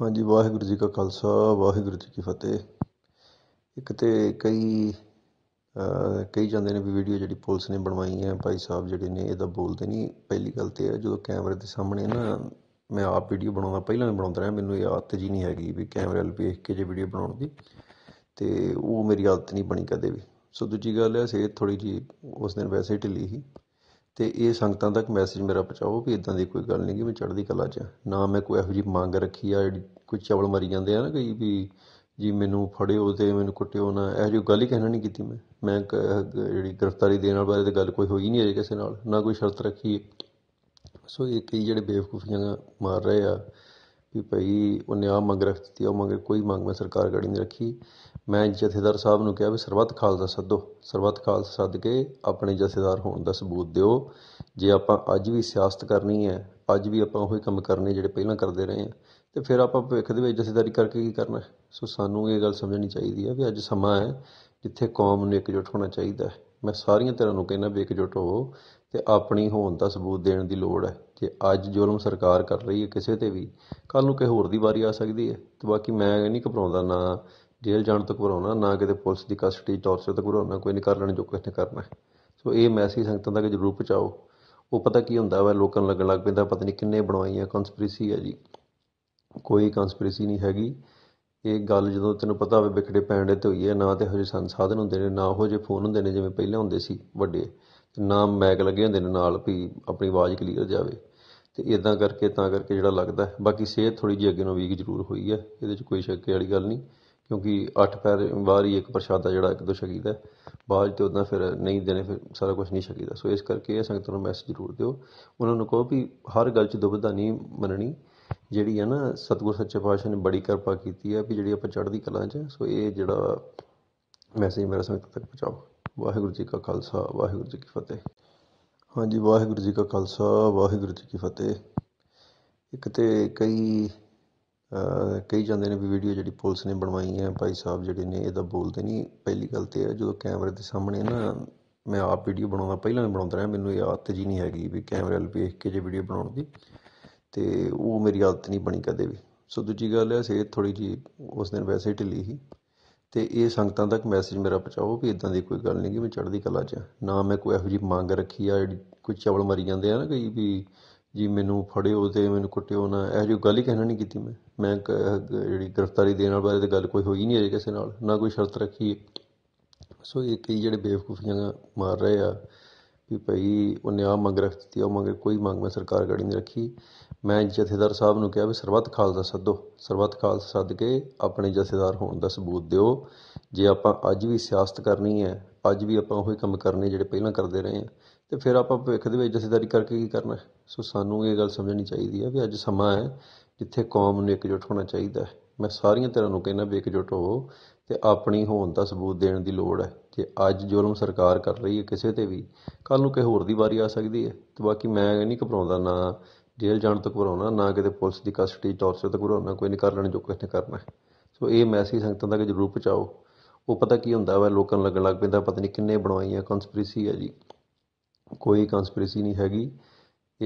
ਹਾਂਜੀ ਵਾਹਿਗੁਰੂ ਜੀ ਕਾ ਖਾਲਸਾ ਵਾਹਿਗੁਰੂ ਜੀ ਕੀ ਫਤਿਹ ਇੱਕ ਤੇ ਕਈ ਕਈ ਜਾਂਦੇ ਨੇ ਵੀ ਵੀਡੀਓ ਜਿਹੜੀ ਪੁਲਿਸ ਨੇ ਬਣਵਾਈ ਹੈ ਭਾਈ ਸਾਹਿਬ ਜਿਹੜੇ ਨੇ ਇਹਦਾ ਬੋਲਦੇ ਨਹੀਂ ਪਹਿਲੀ ਗੱਲ ਤੇ ਹੈ ਜਦੋਂ ਕੈਮਰੇ ਦੇ ਸਾਹਮਣੇ ਨਾ ਮੈਂ ਆਪ ਵੀਡੀਓ ਬਣਾਉਂਦਾ ਪਹਿਲਾਂ ਵੀ ਬਣਾਉਂਦਾ ਰਿਹਾ ਮੈਨੂੰ ਇਹ ਆਦਤ ਜੀ ਨਹੀਂ ਹੈਗੀ ਵੀ ਕੈਮਰੇ ਵੱਲ ਵੇਖ ਕੇ ਜੇ ਵੀਡੀਓ ਬਣਾਉਣ ਦੀ ਤੇ ਉਹ ਮੇਰੀ ਆਦਤ ਨਹੀਂ ਬਣੀ ਕਦੇ ਵੀ ਸੋ ਦੂਜੀ ਗੱਲ ਹੈ ਸਿਹਤ ਥੋੜੀ ਜੀ ਉਸ ਦਿਨ ਵੈਸੇ ਢਿੱਲੀ ਸੀ ਤੇ ਇਹ ਸੰਗਤਾਂ ਤੱਕ ਮੈਸੇਜ ਮੇਰਾ ਪਹੁੰਚਾਓ ਵੀ ਇਦਾਂ ਦੀ ਕੋਈ ਗੱਲ ਨਹੀਂ ਕਿ ਮੈਂ ਚੜ੍ਹਦੀ ਕਲਾ 'ਚ ਨਾ ਮੈਂ ਕੋਈ ਇਹੋ ਜਿਹੀ ਮੰਗ ਰੱਖੀ ਆ ਜਿਹੜੀ ਕੋਈ ਚਵਲ ਮਰੀ ਜਾਂਦੇ ਆ ਨਾ ਕਈ ਵੀ ਜੀ ਮੈਨੂੰ ਫੜਿਓ ਤੇ ਮੈਨੂੰ ਕੁੱਟਿਓ ਨਾ ਇਹੋ ਜਿਹੀ ਗੱਲ ਹੀ ਕਹਿਣਾ ਨਹੀਂ ਕੀਤੀ ਮੈਂ ਮੈਂ ਜਿਹੜੀ ਗ੍ਰਿਫਤਾਰੀ ਦੇਣ ਵਾਲੇ ਬਾਰੇ ਗੱਲ ਕੋਈ ਹੋਈ ਨਹੀਂ ਅਜੇ ਕਿਸੇ ਨਾਲ ਨਾ ਕੋਈ ਸ਼ਰਤ ਰੱਖੀ ਸੋ ਇਹ ਕਈ ਜਿਹੜੇ ਬੇਵਕੂਫੀਆਂ ਮਾਰ ਰਹੇ ਆ ਵੀ ਭਈ ਉਹਨੇ ਆ ਮੰਗ ਰੱਖ ਉਹ ਮੰਗ ਕੋਈ ਮੰਗ ਮੈਂ ਸਰਕਾਰ ਗੜੀ ਨਹੀਂ ਰੱਖੀ ਮੈਂ ਜਥੇਦਾਰ ਸਾਹਿਬ ਨੂੰ ਕਿਹਾ ਵੀ ਸਰਬੱਤ ਖਾਲਸਾ ਸੱਦੋ ਸਰਬੱਤ ਖਾਲਸਾ ਸੱਦ ਕੇ ਆਪਣੇ ਜਥੇਦਾਰ ਹੋਣ ਦਾ ਸਬੂਤ ਦਿਓ ਜੇ ਆਪਾਂ ਅੱਜ ਵੀ ਸਿਆਸਤ ਕਰਨੀ ਹੈ ਅੱਜ ਵੀ ਆਪਾਂ ਉਹੀ ਕੰਮ ਕਰਨੇ ਜਿਹੜੇ ਪਹਿਲਾਂ ਕਰਦੇ ਰਹੇ ਹਾਂ ਤੇ ਫਿਰ ਆਪਾਂ ਭਵਿੱਖ ਦੇ ਵਿੱਚ ਜਥੇਦਾਰੀ ਕਰਕੇ ਕੀ ਕਰਨਾ ਸੋ ਸਾਨੂੰ ਇਹ ਗੱਲ ਸਮਝਣੀ ਚਾਹੀਦੀ ਹੈ ਵੀ ਅੱਜ ਸਮਾਂ ਹੈ ਜਿੱਥੇ ਕੌਮ ਨੂੰ ਇਕਜੁੱਟ ਹੋਣਾ ਚਾਹੀਦਾ ਹੈ ਮੈਂ ਸਾਰੀਆਂ ਤਰ੍ਹਾਂ ਨੂੰ ਕਹਿੰਦਾ ਵੀ ਇਕਜੁੱਟ ਹੋਵੋ ਤੇ ਆਪਣੀ ਹੋਣ ਦਾ ਸਬੂਤ ਦੇਣ ਦੀ ਲੋੜ ਹੈ ਜੇ ਅੱਜ ਜ਼ੁਲਮ ਸਰਕਾਰ ਕਰ ਰਹੀ ਹੈ ਕਿਸੇ ਤੇ ਵੀ ਕੱਲ ਨੂੰ ਕਿਸੇ ਹੋਰ ਦੀ ਵਾਰੀ ਆ ਸਕਦੀ ਹੈ ਤੇ ਬਾਕੀ ਮੈਂ ਨਹੀਂ ਘਬਰਾਉਂਦਾ ਨਾ ਜੇਲ੍ਹ ਜਾਣ ਤੋਂ ਘਬਰਾਉਣਾ ਨਾ ਕਿਤੇ ਪੁਲਿਸ ਦੀ ਕਸਟਡੀ ਟੌਰਚਰ ਤੋਂ ਘਬਰਾਉਣਾ ਕੋਈ ਨਹੀਂ ਕਰ ਲੈਣ ਜੋ ਕੁਝ ਨੇ ਕਰਨਾ ਸੋ ਇਹ ਮੈਸੇਜ ਸੰਗਤਾਂ ਕਿ ਜ਼ਰੂਰ ਪਹੁੰਚਾਓ ਉਹ ਪਤਾ ਕੀ ਹੁੰਦਾ ਵਾ ਲੋਕਾਂ ਨੂੰ ਲੱਗਣ ਲੱਗ ਪੈਂਦਾ ਪਤਾ ਨਹੀਂ ਕਿੰਨੇ ਬਣਵਾਈਆਂ ਕਨਸਪੀਰੇਸੀ ਹੈ ਜੀ ਕੋਈ ਕਨਸਪੀਰੇਸੀ ਨਹੀਂ ਹੈਗੀ ਇਹ ਗੱਲ ਜਦੋਂ ਤੈਨੂੰ ਪਤਾ ਹੋਵੇ ਵਿਖੜੇ ਪੈਂਡੇ ਤੇ ਹੋਈ ਹੈ ਨਾ ਤੇ ਹਜੇ ਸੰਸਾਧਨ ਹੁੰਦੇ ਨੇ ਨਾ ਹੋ ਜੇ ਫੋਨ ਹੁੰਦੇ ਨੇ ਜਿਵੇਂ ਪਹਿਲਾਂ ਹੁੰਦੇ ਸੀ ਵੱਡੇ ਤੇ ਨਾ ਮੈਕ ਲੱਗੇ ਹੁੰਦੇ ਨੇ ਨਾਲ ਵੀ ਆਪਣੀ ਆਵਾਜ਼ ਕਲੀਅਰ ਜਾਵੇ ਤੇ ਇਦਾਂ ਕਰਕੇ ਤਾਂ ਕਰਕੇ ਜਿਹੜਾ ਲੱਗਦਾ ਬਾਕੀ ਸਿਹਤ ਥੋੜੀ ਜਿਹੀ ਅੱਗੇ ਨੂੰ ਵੀਕ ਜ਼ਰੂਰ ਹੋਈ ਹੈ ਇਹਦੇ 'ਚ ਕੋਈ ਸ਼ੱਕ ਵਾਲੀ ਗੱਲ ਨਹੀਂ ਕਿਉਂਕਿ ਅੱਠ ਪੈਰ ਬਾਹਰ ਹੀ ਇੱਕ ਪ੍ਰਸ਼ਾਦਾ ਜਿਹੜਾ ਇੱਕ ਦੋ ਸ਼ਕੀਦਾ ਬਾਅਦ ਤੇ ਉਦਾਂ ਫਿਰ ਨਹੀਂ ਦੇਣੇ ਫਿਰ ਸਾਰਾ ਕੁਝ ਨਹੀਂ ਸ਼ਕੀਦਾ ਸੋ ਇਸ ਕਰਕੇ ਇਹ ਸੰਗਤ ਨੂੰ ਮੈਸੇਜ ਜ਼ਰੂਰ ਦਿਓ ਉਹਨਾਂ ਨੂੰ ਕਹੋ ਵੀ ਹਰ ਗੱਲ 'ਚ ਦੁਬਿਧਾ ਨਹੀਂ ਮੰਨਣੀ ਜਿਹੜੀ ਹੈ ਨਾ ਸਤਗੁਰ ਸੱਚੇ ਪਾਤਸ਼ਾਹ ਨੇ ਬੜੀ ਕਿਰਪਾ ਕੀਤੀ ਹੈ ਵੀ ਜਿਹੜੀ ਆਪਾਂ ਚੜ੍ਹਦੀ ਕਲਾ 'ਚ ਸੋ ਇਹ ਜਿਹੜਾ ਮੈਸੇਜ ਮੇਰਾ ਸੰਗਤ ਤੱਕ ਪਹੁੰਚਾਓ ਵਾਹਿਗੁਰੂ ਜੀ ਕਾ ਖਾਲਸਾ ਵਾਹਿਗੁਰੂ ਜੀ ਕੀ ਫਤਿਹ ਹਾਂਜੀ ਵਾਹਿਗੁਰੂ ਜੀ ਕਾ ਖਾਲਸਾ ਵਾਹਿਗੁਰੂ ਜੀ ਕੀ ਫਤਿਹ ਇੱਕ ਤੇ ਕਈ ਕਈ ਜਾਂਦੇ ਨੇ ਵੀ ਵੀਡੀਓ ਜਿਹੜੀ ਪੁਲਿਸ ਨੇ ਬਣਵਾਈ ਹੈ ਭਾਈ ਸਾਹਿਬ ਜਿਹੜੇ ਨੇ ਇਹਦਾ ਬੋਲਦੇ ਨਹੀਂ ਪਹਿਲੀ ਗੱਲ ਤੇ ਹੈ ਜਦੋਂ ਕੈਮਰੇ ਦੇ ਸਾਹਮਣੇ ਨਾ ਮੈਂ ਆਪ ਵੀਡੀਓ ਬਣਾਉਂਦਾ ਪਹਿਲਾਂ ਵੀ ਬਣਾਉਂਦਾ ਰਿਹਾ ਮੈਨੂੰ ਇਹ ਆਦਤ ਜੀ ਨਹੀਂ ਹੈਗੀ ਵੀ ਕੈਮਰੇ ਵੱਲ ਵੇਖ ਕੇ ਜੇ ਵੀਡੀਓ ਬਣਾਉਣ ਦੀ ਤੇ ਉਹ ਮੇਰੀ ਆਦਤ ਨਹੀਂ ਬਣੀ ਕਦੇ ਵੀ ਸੋ ਦੂਜੀ ਗੱਲ ਹੈ ਸਿਹਤ ਥੋੜੀ ਜੀ ਉਸ ਦਿਨ ਵੈਸੇ ਢਿੱਲੀ ਸੀ ਤੇ ਇਹ ਸੰਗਤਾਂ ਤੱਕ ਮੈਸੇਜ ਮੇਰਾ ਪਹੁੰਚਾਓ ਵੀ ਇਦਾਂ ਦੀ ਕੋਈ ਗੱਲ ਨਹੀਂ ਕਿ ਮੈਂ ਚੜ੍ਹਦੀ ਕਲਾ 'ਚ ਨਾ ਮੈਂ ਕੋਈ ਇਹੋ ਜਿਹੀ ਮੰਗ ਰੱਖੀ ਆ ਜਿਹੜੀ ਕੋਈ ਚਵਲ ਮਰੀ ਜਾਂਦੇ ਆ ਨਾ ਕਈ ਵੀ ਜੀ ਮੈਨੂੰ ਫੜਿਓ ਤੇ ਮੈਨੂੰ ਕੁੱਟਿਓ ਨਾ ਇਹ ਜੋ ਗੱਲ ਹੀ ਕਹਿਣਾ ਨਹੀਂ ਕੀਤੀ ਮੈਂ ਮੈਂ ਜਿਹੜੀ ਗ੍ਰਿਫਤਾਰੀ ਦੇਣ ਵਾਲੇ ਬਾਰੇ ਤੇ ਗੱਲ ਕੋਈ ਹੋਈ ਨਹੀਂ ਅਜੇ ਕਿਸੇ ਨਾਲ ਨਾ ਕੋਈ ਸ਼ਰਤ ਰੱਖੀ ਸੋ ਇਹ ਕਈ ਜਿਹੜੇ ਬੇਵਕੂਫੀਆਂ ਮਾਰ ਰਹੇ ਆ ਵੀ ਭਈ ਉਹਨੇ ਆ ਮੰਗ ਰੱਖਤੀ ਉਹ ਮੰਗ ਕੋਈ ਮੰਗ ਮੈਂ ਸਰਕਾਰ ਗੜੀ ਨਹੀਂ ਰੱਖੀ ਮੈਂ ਜਥੇਦਾਰ ਸਾਹਿਬ ਨੂੰ ਕਿਹਾ ਵੀ ਸਰਬੱਤ ਖਾਲਸਾ ਸੱਦੋ ਸਰਬੱਤ ਖਾਲਸਾ ਸੱਦ ਕੇ ਆਪਣੇ ਜਥੇਦਾਰ ਹੋਣ ਦਾ ਸਬੂਤ ਦਿਓ ਜੇ ਆਪਾਂ ਅੱਜ ਵੀ ਸਿਆਸਤ ਕਰਨੀ ਹੈ ਅੱਜ ਵੀ ਆਪਾਂ ਉਹੀ ਕੰਮ ਕਰਨੇ ਜਿਹੜੇ ਪਹਿਲਾਂ ਕਰਦੇ ਰਹੇ ਹਾਂ ਤੇ ਫਿਰ ਆਪਾਂ ਭਵਿੱਖ ਦੇ ਵਿੱਚ ਜਥੇਦਾਰੀ ਕਰਕੇ ਕੀ ਕਰਨਾ ਸੋ ਸਾਨੂੰ ਇਹ ਗੱਲ ਸਮਝਣੀ ਚਾਹੀਦੀ ਹੈ ਵੀ ਅੱਜ ਸਮਾਂ ਹੈ ਜਿੱਥੇ ਕੌਮ ਨੂੰ ਇਕਜੁੱਟ ਹੋਣਾ ਚਾਹੀਦਾ ਹੈ ਮੈਂ ਸਾਰੀਆਂ ਤਰ੍ਹਾਂ ਨੂੰ ਕਹਿੰਦਾ ਵੀ ਇਕਜੁੱਟ ਹੋਵੋ ਤੇ ਆਪਣੀ ਹੋਣ ਦਾ ਸਬੂਤ ਦੇਣ ਦੀ ਲੋੜ ਹੈ ਜੇ ਅੱਜ ਜ਼ੁਲਮ ਸਰਕਾਰ ਕਰ ਰਹੀ ਹੈ ਕਿਸੇ ਤੇ ਵੀ ਕੱਲ ਨੂੰ ਕਿਸੇ ਹੋਰ ਦੀ ਵਾਰੀ ਆ ਸਕਦੀ ਹੈ ਤੇ ਬਾਕੀ ਮੈਂ ਨਹੀਂ ਘਬਰਾਉਂਦਾ ਨਾ ਜੇਲ੍ਹ ਜਾਣ ਤੋਂ ਘਬਰਾਉਣਾ ਨਾ ਕਿਤੇ ਪੁਲਿਸ ਦੀ ਕਸਟਡੀ ਟੌਰਚਰ ਤੋਂ ਘਬਰਾਉਣਾ ਕੋਈ ਨਹੀਂ ਕਰ ਲੈਣ ਜੋ ਕਿਸੇ ਨੇ ਕਰਨਾ ਸੋ ਇਹ ਮੈਸੇਜ ਸੰਗਤਾਂ ਤੱਕ ਜ਼ਰੂਰ ਪਹੁੰਚਾਓ ਉਹ ਪਤਾ ਕੀ ਹੁੰਦਾ ਵਾ ਲੋਕਾਂ ਨੂੰ ਲੱਗਣ ਲੱਗ ਪੈਂਦਾ ਪਤਾ ਨਹੀਂ ਕਿੰਨੇ ਬਣਵਾਈਆਂ ਕਨਸਪੀਰੇਸੀ ਹੈ ਜੀ ਕੋਈ ਕਨਸਪੀਰੇਸੀ ਨਹੀਂ ਹੈਗੀ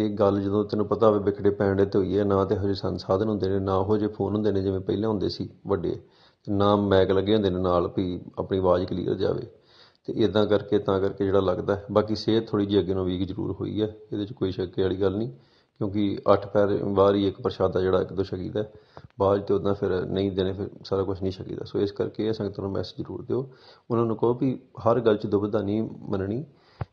ਇਹ ਗੱਲ ਜਦੋਂ ਤੈਨੂੰ ਪਤਾ ਹੋਵੇ ਵਿਖੜੇ ਪੈਣ ਤੇ ਹੋਈ ਹੈ ਨਾ ਤੇ ਹਜੇ ਸੰਸਾਧਨ ਹੁੰਦੇ ਨੇ ਨਾ ਹੋ ਜੇ ਫੋਨ ਹੁੰਦੇ ਨੇ ਜਿਵੇਂ ਪਹਿਲਾਂ ਹੁੰਦੇ ਸੀ ਵੱਡੇ ਨਾ ਮੈਕ ਲੱਗੇ ਹੁੰਦੇ ਨੇ ਨਾਲ ਵੀ ਆਪਣੀ ਆਵਾਜ਼ ਕਲੀਅਰ ਜਾਵੇ ਤੇ ਇਦਾਂ ਕਰਕੇ ਤਾਂ ਕਰਕੇ ਜਿਹੜਾ ਲੱਗਦਾ ਬਾਕੀ ਸਿਹਤ ਥੋੜੀ ਜਿਹੀ ਅੱਗੇ ਨੂੰ ਵੀਕ ਜ਼ਰੂਰ ਹੋਈ ਹੈ ਇਹਦੇ ਵਿੱਚ ਕੋਈ ਸ਼ੱਕੇ ਵਾਲੀ ਗੱਲ ਨਹੀਂ ਕਿਉਂਕਿ ਅੱਠ ਪੈਰ ਬਾਹਰ ਹੀ ਇੱਕ ਪ੍ਰਸ਼ਾਦਾ ਜਿਹੜਾ ਇੱਕ ਦੋ ਸ਼ਕੀਦਾ ਬਾਅਦ ਤੇ ਉਹਦਾ ਫਿਰ ਨਹੀਂ ਦੇਣੇ ਫਿਰ ਸਾਰਾ ਕੁਝ ਨਹੀਂ ਸ਼ਕੀਦਾ ਸੋ ਇਸ ਕਰਕੇ ਇਹ ਸੰਗਤ ਨੂੰ ਮੈਸੇਜ ਜ਼ਰੂਰ ਦਿਓ ਉਹਨਾਂ ਨੂੰ ਕਹੋ ਵੀ ਹਰ ਗੱਲ 'ਚ ਦੁਬਿਧਾ ਨਹੀਂ ਮੰਨਣੀ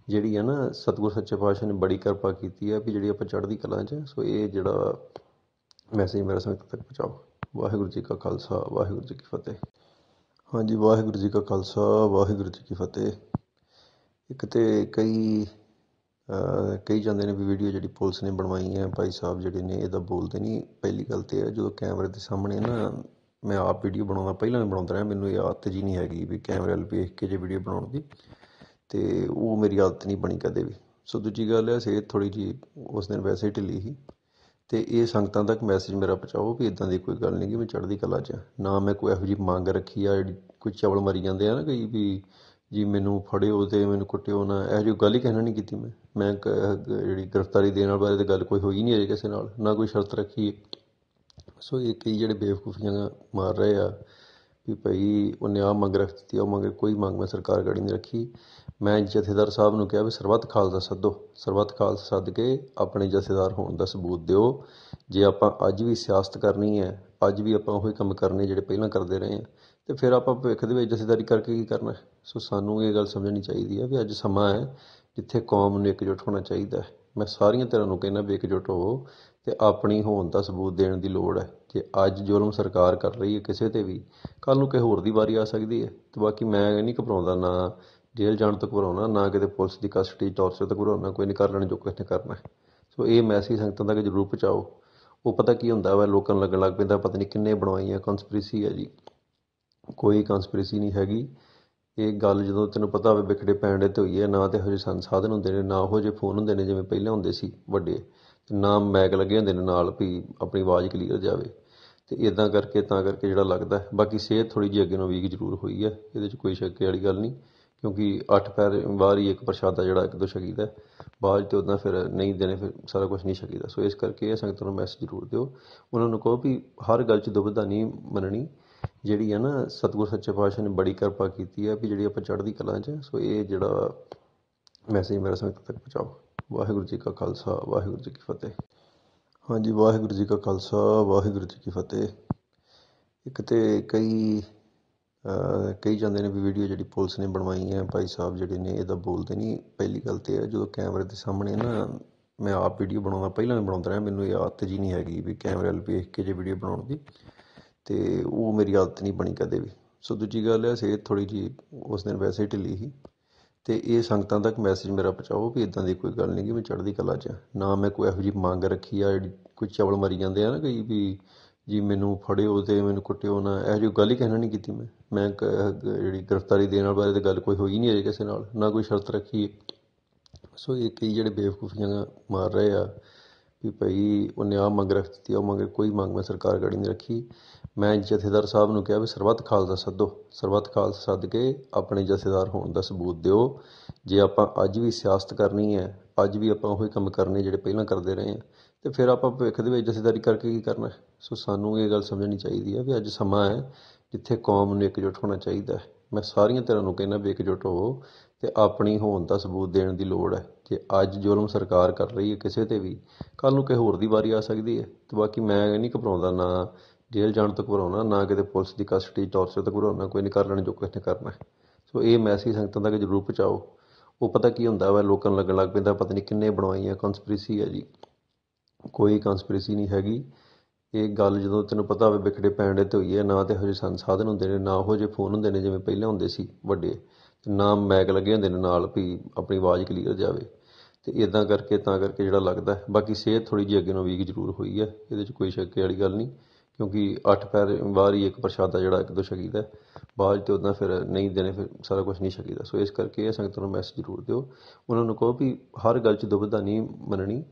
ਜਿਹੜੀ ਹੈ ਨਾ ਸਤਗੁਰ ਸੱਚੇ ਪਾਤਸ਼ਾਹ ਨੇ ਬੜੀ ਕਿਰਪਾ ਕੀਤੀ ਹੈ ਵੀ ਜਿਹੜੀ ਆਪਾਂ ਚੜ੍ਹਦੀ ਕਲਾ 'ਚ ਸੋ ਇਹ ਜਿਹੜਾ ਮੈਸੇਜ ਮੇਰਾ ਸੰਗਤ ਤੱਕ ਪਹੁੰਚਾਓ ਵਾਹਿਗੁਰੂ ਜੀ ਕਾ ਖਾਲਸਾ ਵਾਹਿਗੁਰੂ ਜੀ ਕੀ ਫਤਿਹ ਹਾਂਜੀ ਵਾਹਿਗੁਰੂ ਜੀ ਕਾ ਖਾਲਸਾ ਵਾਹਿਗੁਰੂ ਜੀ ਕੀ ਫਤਿਹ ਇੱਕ ਤੇ ਕਈ ਕਹੀ ਜਾਂਦੇ ਨੇ ਵੀ ਵੀਡੀਓ ਜਿਹੜੀ ਪੁਲਿਸ ਨੇ ਬਣਵਾਈ ਹੈ ਭਾਈ ਸਾਹਿਬ ਜਿਹੜੇ ਨੇ ਇਹਦਾ ਬੋਲਦੇ ਨਹੀਂ ਪਹਿਲੀ ਗੱਲ ਤੇ ਇਹ ਜਦੋਂ ਕੈਮਰੇ ਦੇ ਸਾਹਮਣੇ ਨਾ ਮੈਂ ਆਪ ਵੀਡੀਓ ਬਣਾਉਂਦਾ ਪਹਿਲਾਂ ਵੀ ਬਣਾਉਂਦਾ ਰਿਹਾ ਮੈਨੂੰ ਇਹ ਆਦਤ ਜੀ ਨਹੀਂ ਹੈਗੀ ਵੀ ਕੈਮਰੇ ਵੱਲ ਵੇਖ ਕੇ ਜੇ ਵੀਡੀਓ ਬਣਾਉਣ ਦੀ ਤੇ ਉਹ ਮੇਰੀ ਆਦਤ ਨਹੀਂ ਬਣੀ ਕਦੇ ਵੀ ਸੋ ਦੂਜੀ ਗੱਲ ਹੈ ਸਿਹਤ ਥੋੜੀ ਜੀ ਉਸ ਦਿਨ ਵੈਸੇ ਢਿੱਲੀ ਸੀ ਤੇ ਇਹ ਸੰਗਤਾਂ ਤੱਕ ਮੈਸੇਜ ਮੇਰਾ ਪਹੁੰਚਾਓ ਵੀ ਇਦਾਂ ਦੀ ਕੋਈ ਗੱਲ ਨਹੀਂ ਕਿ ਮੈਂ ਚੜ੍ਹਦੀ ਕਲਾ 'ਚ ਨਾ ਮੈਂ ਕੋਈ ਇਹੋ ਜਿਹੀ ਮੰਗ ਰੱਖੀ ਆ ਜਿਹੜੀ ਕੋਈ ਚਵਲ ਮਰੀ ਜਾਂਦੇ ਆ ਨਾ ਕਈ ਵੀ ਜੀ ਮੈਨੂੰ ਫੜਿਓ ਤੇ ਮੈਨੂੰ ਕੁੱਟਿਓ ਨਾ ਇਹੋ ਜਿਹੀ ਗੱਲ ਹੀ ਕਹਿਣਾ ਨਹੀਂ ਕੀਤੀ ਮੈਂ ਮੈਂ ਜਿਹੜੀ ਗ੍ਰਿਫਤਾਰੀ ਦੇਣ ਬਾਰੇ ਤੇ ਗੱਲ ਕੋਈ ਹੋਈ ਨਹੀਂ ਅਜੇ ਕਿਸੇ ਨਾਲ ਨਾ ਕੋਈ ਸ਼ਰਤ ਰੱਖੀ ਸੋ ਇਹ ਕਈ ਜਿਹੜੇ ਬੇਵਕੂਫੀਆਂ ਮਾਰ ਰਹੇ ਆ ਵੀ ਭਈ ਉਹਨੇ ਆ ਮੰਗ ਰੱਖਤੀ ਉਹ ਮੰਗ ਕੋਈ ਮੰਗ ਮੈਂ ਸਰਕਾਰ ਗੜੀ ਨਹੀਂ ਰੱਖੀ ਮੈਂ ਜਥੇਦਾਰ ਸਾਹਿਬ ਨੂੰ ਕਿਹਾ ਵੀ ਸਰਬੱਤ ਖਾਲਸਾ ਸੱਦੋ ਸਰਬੱਤ ਖਾਲਸਾ ਸੱਦ ਕੇ ਆਪਣੇ ਜਥੇਦਾਰ ਹੋਣ ਦਾ ਸਬੂਤ ਦਿਓ ਜੇ ਆਪਾਂ ਅੱਜ ਵੀ ਸਿਆਸਤ ਕਰਨੀ ਹੈ ਅੱਜ ਵੀ ਆਪਾਂ ਉਹੀ ਕੰਮ ਕਰਨੇ ਜਿਹੜੇ ਪਹਿਲਾਂ ਕਰਦੇ ਰਹੇ ਆ ਤੇ ਫਿਰ ਆਪਾਂ ਭਵਿੱਖ ਦੇ ਵਿੱਚ ਜਸੇਦਾਰੀ ਕਰਕੇ ਕੀ ਕਰਨਾ ਸੋ ਸਾਨੂੰ ਇਹ ਗੱਲ ਸਮਝਣੀ ਚਾਹੀਦੀ ਹੈ ਵੀ ਅੱਜ ਸਮਾਂ ਹੈ ਜਿੱਥੇ ਕੌਮ ਨੂੰ ਇਕਜੁੱਟ ਹੋਣਾ ਚਾਹੀਦਾ ਹੈ ਮੈਂ ਸਾਰੀਆਂ ਤਰ੍ਹਾਂ ਨੂੰ ਕਹਿੰਦਾ ਵੀ ਇਕਜੁੱਟ ਹੋਵੋ ਤੇ ਆਪਣੀ ਹੋਣ ਦਾ ਸਬੂਤ ਦੇਣ ਦੀ ਲੋੜ ਹੈ ਜੇ ਅੱਜ ਜ਼ੁਲਮ ਸਰਕਾਰ ਕਰ ਰਹੀ ਹੈ ਕਿਸੇ ਤੇ ਵੀ ਕੱਲ ਨੂੰ ਕਿਸੇ ਹੋਰ ਦੀ ਵਾਰੀ ਆ ਸਕਦੀ ਹੈ ਤੇ ਬਾਕੀ ਮੈਂ ਨਹੀਂ ਘਬਰਾਉਂਦਾ ਨਾ ਜੇਲ੍ਹ ਜਾਣ ਤੋਂ ਘਬਰਾਉਣਾ ਨਾ ਕਿਤੇ ਪੁਲਿਸ ਦੀ ਕਸਟਡੀ ਟੌਰਚਰ ਤੋਂ ਘਬਰਾਉਣਾ ਕੋਈ ਨਹੀਂ ਕਰ ਲੈਣ ਜੋ ਕੁਝ ਨਹੀਂ ਕਰਨਾ ਸੋ ਇਹ ਮੈਸੇਜ ਸੰਗਤਾਂ ਤੱਕ ਜ਼ਰੂਰ ਪਹੁੰਚਾਓ ਉਹ ਪਤਾ ਕੀ ਹੁੰਦਾ ਵਾ ਲੋਕਾਂ ਨੂੰ ਲੱਗਣ ਲੱਗ ਪੈਂਦਾ ਪਤਾ ਨਹੀਂ ਕਿੰਨੇ ਬਣਵਾਈਆਂ ਕਨਸਪੀਰੇਸੀ ਹੈ ਜੀ ਕੋਈ ਕਨਸਪੀਰੇਸੀ ਨਹੀਂ ਹੈਗੀ ਇਹ ਗੱਲ ਜਦੋਂ ਤੈਨੂੰ ਪਤਾ ਹੋਵੇ ਵਿਖੜੇ ਪੈਣ ਦੇ ਤੇ ਹੋਈ ਹੈ ਨਾ ਤੇ ਹਜੇ ਸੰਸਾਧਨ ਹੁੰਦੇ ਨੇ ਨਾ ਹੋ ਜੇ ਫੋਨ ਹੁੰਦੇ ਨੇ ਜਿਵੇਂ ਪਹਿਲਾਂ ਹੁੰਦੇ ਸੀ ਵੱਡੇ ਨਾ ਮੈਕ ਲੱਗੇ ਹੁੰਦੇ ਨੇ ਨਾਲ ਵੀ ਆਪਣੀ ਆਵਾਜ਼ ਕਲੀਅਰ ਜਾਵੇ ਤੇ ਇਦਾਂ ਕਰਕੇ ਤਾਂ ਕਰਕੇ ਜਿਹੜਾ ਲੱਗਦਾ ਬਾਕੀ ਸਿਹਤ ਥੋੜੀ ਜਿਹੀ ਅੱਗੇ ਨੂੰ ਵੀਕ ਜ਼ਰੂਰ ਹੋਈ ਹੈ ਇਹਦੇ ਵਿੱਚ ਕੋਈ ਸ਼ੱਕੇ ਵਾਲੀ ਗੱਲ ਨਹੀਂ ਕਿਉਂਕਿ ਅੱਠ ਪੈਰ ਬਾਹਰ ਹੀ ਇੱਕ ਪ੍ਰਸ਼ਾਦਾ ਜਿਹੜਾ ਇੱਕ ਦੋ ਸ਼ਕੀਦਾ ਬਾਅਦ ਤੇ ਉਦਾਂ ਫਿਰ ਨਹੀਂ ਦੇਣੇ ਫਿਰ ਸਾਰਾ ਕੁਝ ਨਹੀਂ ਸ਼ਕੀਦਾ ਸੋ ਇਸ ਕਰਕੇ ਇਹ ਸੰਗਤ ਨੂੰ ਮੈਸੇਜ ਜ਼ਰੂਰ ਦਿਓ ਉਹਨਾਂ ਨੂੰ ਕਹੋ ਵੀ ਹਰ ਗੱਲ 'ਚ ਦੁਬਿਧਾ ਨਹੀਂ ਮੰਨਣੀ ਜਿਹੜੀ ਹੈ ਨਾ ਸਤਿਗੁਰ ਸੱਚੇ ਪਾਤਸ਼ਾਹ ਨੇ ਬੜੀ ਕਿਰਪਾ ਕੀਤੀ ਹੈ ਵੀ ਜਿਹੜੀ ਆਪਾਂ ਚੜ੍ਹਦੀ ਕਲਾ 'ਚ ਸੋ ਇਹ ਜਿਹੜਾ ਮੈਸੇਜ ਮੇਰੇ ਸੰਗਤ ਤੱਕ ਪਹੁੰਚਾਓ ਵਾਹਿਗੁਰੂ ਜੀ ਕਾ ਖਾਲਸਾ ਵਾਹਿਗੁਰੂ ਜੀ ਕੀ ਫਤਿਹ ਹਾਂਜੀ ਵਾਹਿਗੁਰੂ ਜੀ ਕਾ ਖਾਲਸਾ ਵਾਹਿਗੁਰੂ ਜੀ ਕੀ ਫਤਿਹ ਇੱਕ ਤੇ ਕਈ ਕਈ ਜਾਂਦੇ ਨੇ ਵੀ ਵੀਡੀਓ ਜਿਹੜੀ ਪੁਲਿਸ ਨੇ ਬਣਵਾਈ ਹੈ ਭਾਈ ਸਾਹਿਬ ਜਿਹੜੇ ਨੇ ਇਹਦਾ ਬੋਲਦੇ ਨਹੀਂ ਪਹਿਲੀ ਗੱਲ ਤੇ ਹੈ ਜਦੋਂ ਕੈਮਰੇ ਦੇ ਸਾਹਮਣੇ ਨਾ ਮੈਂ ਆਪ ਵੀਡੀਓ ਬਣਾਉਂਦਾ ਪਹਿਲਾਂ ਵੀ ਬਣਾਉਂਦਾ ਰਿਹਾ ਮੈਨੂੰ ਇਹ ਤੇ ਜੀ ਨਹੀਂ ਹੈਗੀ ਵੀ ਕੈਮਰੇ ਵੱਲ ਵੇਖ ਕੇ ਜੇ ਵੀਡੀਓ ਬਣਾਉਣ ਦੀ ਅਤੇ ਉਹ ਮੇਰੀ ਆਦਤ ਨਹੀਂ ਬਣੀ ਕਦੇ ਵੀ ਸੋ ਦੂਜੀ ਗੱਲ ਹੈ ਸਿਹਤ ਥੋੜ੍ਹੀ ਜਿਹੀ ਉਸ ਦਿਨ ਵੈਸੇ ਹੀ ਢਿੱਲੀ ਸੀ ਅਤੇ ਇਹ ਸੰਗਤਾਂ ਤੱਕ ਮੈਸੇਜ ਮੇਰਾ ਪਹੁੰਚਾਓ ਵੀ ਇਦਾਂ ਦੀ ਕੋਈ ਗੱਲ ਨਹੀਂ ਕਿ ਮੈਂ ਚੜ੍ਹਦੀ ਕਲਾ 'ਚ ਨਾ ਮੈਂ ਕੋਈ ਇਹੋ ਜਿਹੀ ਮੰਗ ਰੱਖੀ ਆ ਜਿਹੜੀ ਕੋਈ ਚਵਲ ਮਰੀ ਜਾਂਦੇ ਆ ਨਾ ਕਈ ਵੀ ਜੀ ਮੈਨੂੰ ਫੜਿਓ ਤੇ ਮੈਨੂੰ ਕੁੱਟਿਓ ਨਾ ਇਹੋ ਜਿਹੀ ਗੱਲ ਹੀ ਕਹਿਣਾ ਨਹੀਂ ਕੀਤੀ ਮੈਂ ਮੈਂ ਜਿਹੜੀ ਗ੍ਰਿਫਤਾਰੀ ਦੇਣ ਵਾਲੇ ਬਾਰੇ ਤੇ ਗੱਲ ਕੋਈ ਹੋਈ ਨਹੀਂ ਅਜੇ ਕਿਸੇ ਨਾਲ ਨਾ ਕੋਈ ਸ਼ਰਤ ਰੱਖੀ ਸੋ ਇਹ ਕਈ ਜਿਹੜੇ ਬੇਵਕੂਫੀਆਂ ਮਾਰ ਰਹੇ ਆ ਵੀ ਭਾਈ ਉਹਨੇ ਆ ਮੰਗ ਰੱਖਤੀ ਉਹ ਮੰਗ ਕੋਈ ਮੰਗ ਮੈਂ ਸਰਕਾਰ ਘੜੀ ਨਹੀਂ ਰੱਖੀ ਮੈਂ ਜਥੇਦਾਰ ਸਾਹਿਬ ਨੂੰ ਕਿਹਾ ਵੀ ਸਰਬੱਤ ਖਾਲਸਾ ਸੱਦੋ ਸਰਬੱਤ ਖਾਲਸਾ ਸੱਦ ਕੇ ਆਪਣੇ ਜਥੇਦਾਰ ਹੋਣ ਦਾ ਸਬੂਤ ਦਿਓ ਜੇ ਆਪਾਂ ਅੱਜ ਵੀ ਸਿਆਸਤ ਕਰਨੀ ਹੈ ਅੱਜ ਵੀ ਆਪਾਂ ਉਹੀ ਕੰਮ ਕਰਨੇ ਜਿਹੜੇ ਪਹਿਲਾਂ ਕਰਦੇ ਰਹੇ ਹਾਂ ਤੇ ਫਿਰ ਆਪਾਂ ਭਵਿੱਖ ਦੇ ਵਿੱਚ ਜਥੇਦਾਰੀ ਕਰਕੇ ਕੀ ਕਰਨਾ ਸੋ ਸਾਨੂੰ ਇਹ ਗੱਲ ਸਮਝਣੀ ਚਾਹੀਦੀ ਹੈ ਵੀ ਅੱਜ ਸਮਾਂ ਹੈ ਜਿੱਥੇ ਕੌਮ ਨੂੰ ਇਕਜੁੱਟ ਹੋਣਾ ਚਾਹੀਦਾ ਹੈ ਮੈਂ ਸਾਰੀਆਂ ਤਰ੍ਹਾਂ ਨੂੰ ਕਹਿੰਦਾ ਵੀ ਇਕਜੁੱਟ ਹੋ ਤੇ ਆਪਣੀ ਹੋਣ ਦਾ ਸਬੂਤ ਦੇਣ ਦੀ ਲੋੜ ਹੈ ਕਿ ਅੱਜ ਜ਼ੁਲਮ ਸਰਕਾਰ ਕਰ ਰਹੀ ਹੈ ਕਿਸੇ ਤੇ ਵੀ ਕੱਲ ਨੂੰ ਕਿਸੇ ਹੋਰ ਦੀ ਵਾਰੀ ਆ ਸਕਦੀ ਹੈ ਤੇ ਬਾਕੀ ਮੈਂ ਨਹੀਂ ਘਬਰਾਉਂਦਾ ਨਾ ਜੇਲ੍ਹ ਜਾਣ ਤੋਂ ਘਬਰਾਉਣਾ ਨਾ ਕਿਤੇ ਪੁਲਿਸ ਦੀ ਕਸਟਡੀ ਟੌਰਚਰ ਤੋਂ ਘਬਰਾਉਣਾ ਕੋਈ ਨਹੀਂ ਕਰ ਲੈਣ ਜੋ ਕੁਝ ਨੇ ਕਰਨਾ ਸੋ ਇਹ ਮੈਸੇਜ ਸੰਗਤਾਂ ਕਿ ਜ਼ਰੂਰ ਪਹੁੰਚਾਓ ਉਹ ਪਤਾ ਕੀ ਹੁੰਦਾ ਵਾ ਲੋਕਾਂ ਨੂੰ ਲੱਗਣ ਲੱਗ ਪੈਂਦਾ ਪਤਾ ਨਹੀਂ ਕਿੰਨੇ ਬਣਵਾਈਆਂ ਕਨਸਪੀਰੇਸੀ ਹੈ ਜੀ ਕੋਈ ਕਨਸਪੀਰੇਸੀ ਨਹੀਂ ਹੈਗੀ ਇਹ ਗੱਲ ਜਦੋਂ ਤੈਨੂੰ ਪਤਾ ਹੋਵੇ ਵਿਖੜੇ ਪੈਣ ਦੇ ਤੇ ਹੋਈ ਹੈ ਨਾ ਤੇ ਹਜੇ ਸੰਸਾਧਨ ਹੁੰਦੇ ਨੇ ਨਾ ਹੋ ਜੇ ਫੋਨ ਹੁੰਦੇ ਨੇ ਜਿਵੇਂ ਪਹਿਲਾਂ ਹੁੰਦੇ ਸੀ ਵੱਡੇ ਤੇ ਨਾ ਮੈਕ ਲੱਗੇ ਹੁੰਦੇ ਨੇ ਨਾਲ ਵੀ ਆਪਣੀ ਆਵਾਜ਼ ਕਲੀਅਰ ਜਾਵੇ ਤੇ ਇਦਾਂ ਕਰਕੇ ਤਾਂ ਕਰਕੇ ਜਿਹੜਾ ਲੱਗਦਾ ਬਾਕੀ ਸਿਹਤ ਥੋੜੀ ਜਿਹੀ ਅੱਗੇ ਨੂੰ ਵੀਕ ਜ਼ਰੂਰ ਹੋਈ ਹੈ ਇਹਦੇ 'ਚ ਕੋਈ ਸ਼ੱਕੇ ਵਾਲੀ ਗੱਲ ਨਹੀਂ ਕਿਉਂਕਿ ਅੱਠ ਪੈਰ ਬਾਹਰ ਹੀ ਇੱਕ ਪ੍ਰਸ਼ਾਦਾ ਜਿਹੜਾ ਇੱਕ ਦੋ ਸ਼ਕੀਦਾ ਬਾਅਦ ਤੇ ਉਹਦਾ ਫਿਰ ਨਹੀਂ ਦੇਣੇ ਫਿਰ ਸਾਰਾ ਕੁਝ ਨਹੀਂ ਸ਼ਕੀਦਾ ਸੋ ਇਸ ਕਰਕੇ ਇਹ ਸੰਗਤ ਨੂੰ ਮੈਸੇਜ ਜ਼ਰੂਰ ਦਿਓ ਉਹਨਾਂ ਨੂੰ ਕਹੋ ਵੀ ਹਰ ਗੱਲ 'ਚ ਦੁਬਿਧਾ ਨਹੀਂ ਮੰਨਣੀ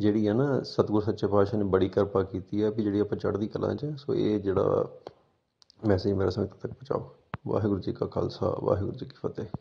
ਜਿਹੜੀ ਹੈ ਨਾ ਸਤਗੁਰ ਸੱਚੇ ਪਾਤਸ਼ਾਹ ਨੇ ਬੜੀ ਕਿਰਪਾ ਕੀਤੀ ਹੈ ਵੀ ਜਿਹੜੀ ਆਪਾਂ ਚੜ੍ਹਦੀ ਕਲਾ 'ਚ ਸੋ ਇਹ ਜਿਹੜਾ ਮੈਸੇਜ ਮੇਰਾ ਸੰਗਤ ਤੱਕ ਪਹੁੰਚਾਓ ਵਾਹਿਗੁਰੂ ਜੀ ਕਾ ਖਾਲਸਾ ਵਾਹਿਗੁਰੂ ਜੀ ਕੀ ਫਤਿਹ